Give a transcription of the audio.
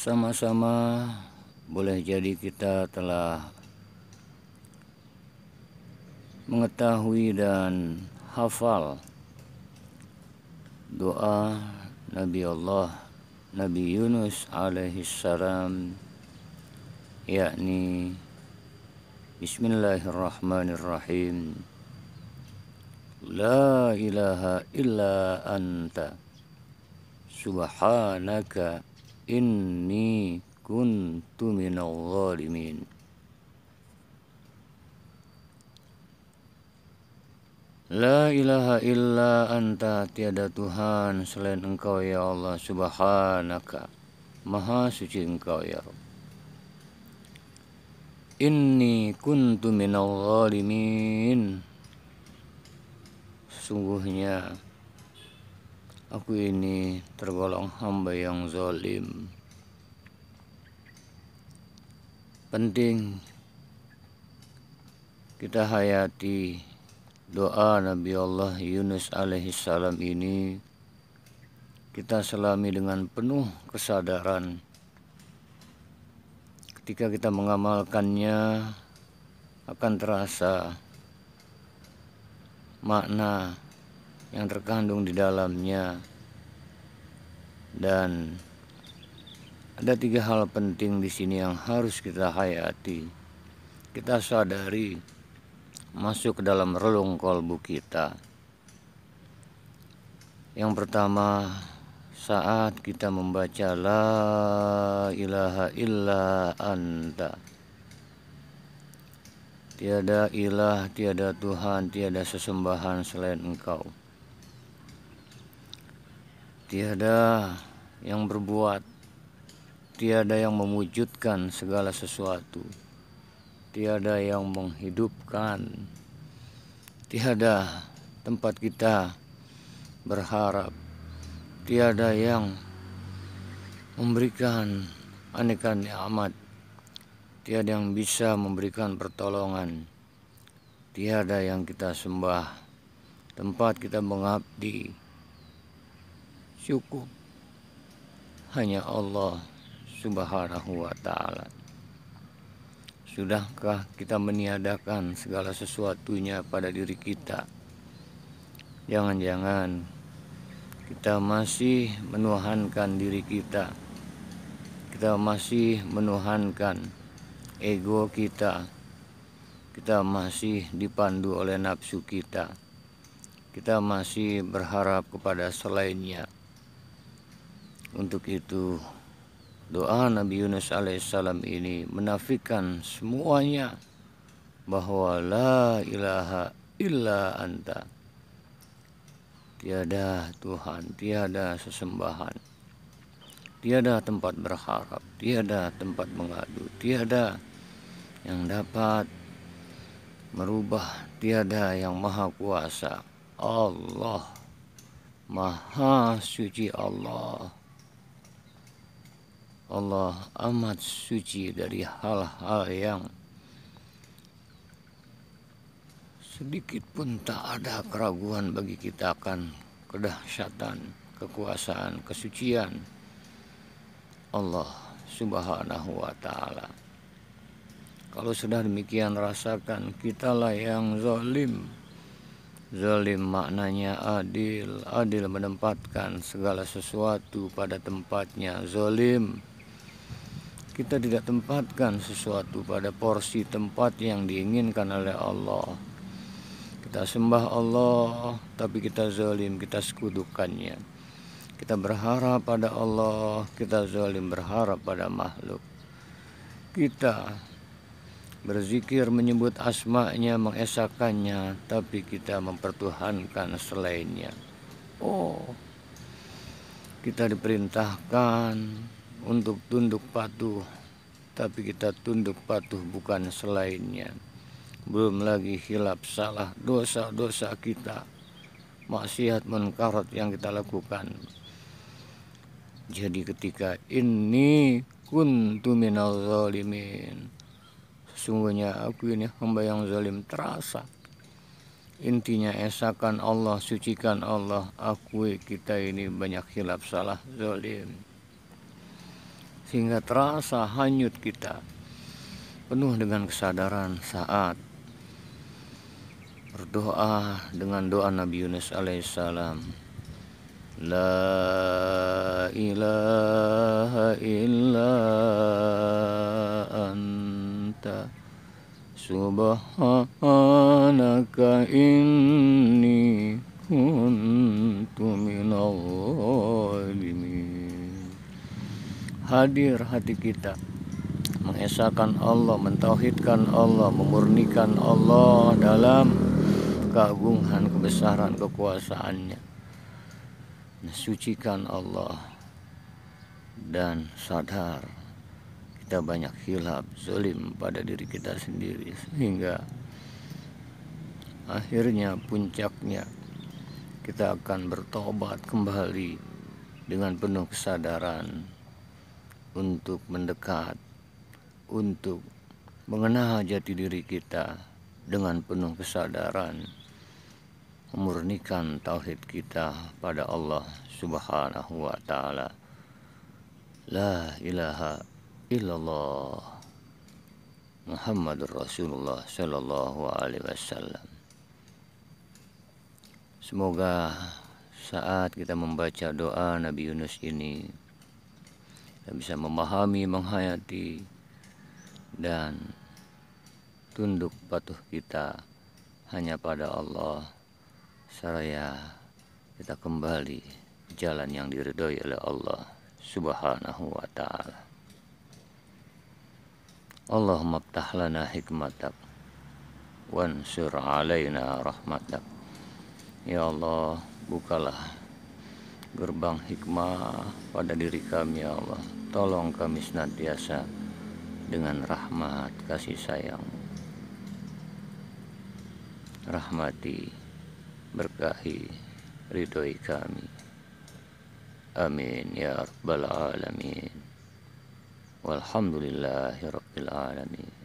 sama-sama boleh jadi kita telah mengetahui dan hafal doa Nabi Allah Nabi Yunus alaihi salam yakni Bismillahirrahmanirrahim La ilaha illa anta subhanaka inni kuntu minal zalimin La ilaha illa anta tiada Tuhan selain engkau ya Allah subhanaka Maha suci engkau ya Rabb Inni kuntu minal zalimin Sungguhnya Aku ini tergolong hamba yang zalim. Penting kita hayati doa Nabi Allah Yunus alaihi salam ini kita selami dengan penuh kesadaran ketika kita mengamalkannya akan terasa makna yang terkandung di dalamnya dan ada tiga hal penting di sini yang harus kita hayati kita sadari masuk ke dalam relung kolbu kita yang pertama saat kita membaca la ilaha illa anta tiada ilah tiada Tuhan tiada sesembahan selain engkau Tiada yang berbuat, tiada yang mewujudkan segala sesuatu, tiada yang menghidupkan, tiada tempat kita berharap, tiada yang memberikan aneka nikmat, tiada yang bisa memberikan pertolongan, tiada yang kita sembah, tempat kita mengabdi syukur hanya Allah Subhanahu wa Ta'ala. Sudahkah kita meniadakan segala sesuatunya pada diri kita? Jangan-jangan kita masih menuhankan diri kita, kita masih menuhankan ego kita, kita masih dipandu oleh nafsu kita, kita masih berharap kepada selainnya untuk itu doa Nabi Yunus alaihissalam ini menafikan semuanya bahwa la ilaha illa anta tiada Tuhan tiada sesembahan tiada tempat berharap tiada tempat mengadu tiada yang dapat merubah tiada yang maha kuasa Allah maha suci Allah Allah amat suci dari hal-hal yang sedikit pun tak ada keraguan bagi kita akan kedahsyatan, kekuasaan, kesucian Allah Subhanahu wa taala. Kalau sudah demikian rasakan kitalah yang zalim. Zalim maknanya adil, adil menempatkan segala sesuatu pada tempatnya. Zalim kita tidak tempatkan sesuatu pada porsi tempat yang diinginkan oleh Allah. Kita sembah Allah, tapi kita zalim, kita sekudukannya. Kita berharap pada Allah, kita zalim berharap pada makhluk. Kita berzikir menyebut asma-nya, mengesakannya, tapi kita mempertuhankan selainnya. Oh, kita diperintahkan untuk tunduk patuh, tapi kita tunduk patuh bukan selainnya. Belum lagi hilap salah dosa-dosa kita, maksiat menkarat yang kita lakukan. Jadi ketika ini kuntu minal zalimin. sesungguhnya aku ini hamba yang zalim terasa. Intinya esakan Allah, sucikan Allah, akui kita ini banyak hilap salah zalim sehingga terasa hanyut kita penuh dengan kesadaran saat berdoa dengan doa Nabi Yunus alaihissalam La ilaha illa anta subhanaka in hadir hati kita mengesahkan Allah, mentauhidkan Allah, memurnikan Allah dalam keagungan, kebesaran, kekuasaannya. Sucikan Allah dan sadar kita banyak hilap, zolim pada diri kita sendiri sehingga akhirnya puncaknya kita akan bertobat kembali dengan penuh kesadaran untuk mendekat, untuk mengenal jati diri kita dengan penuh kesadaran, memurnikan tauhid kita pada Allah Subhanahu wa Ta'ala. La ilaha illallah Muhammad Rasulullah Sallallahu Alaihi Wasallam. Semoga saat kita membaca doa Nabi Yunus ini dan bisa memahami, menghayati dan tunduk patuh kita hanya pada Allah seraya kita kembali jalan yang diridhoi oleh Allah Subhanahu wa taala. Allahumma ftah lana hikmatak wansur alaina rahmatak. Ya Allah, bukalah gerbang hikmah pada diri kami ya Allah tolong kami senantiasa dengan rahmat kasih sayang rahmati berkahi ridhoi kami amin ya rabbal alamin walhamdulillahi rabbil alamin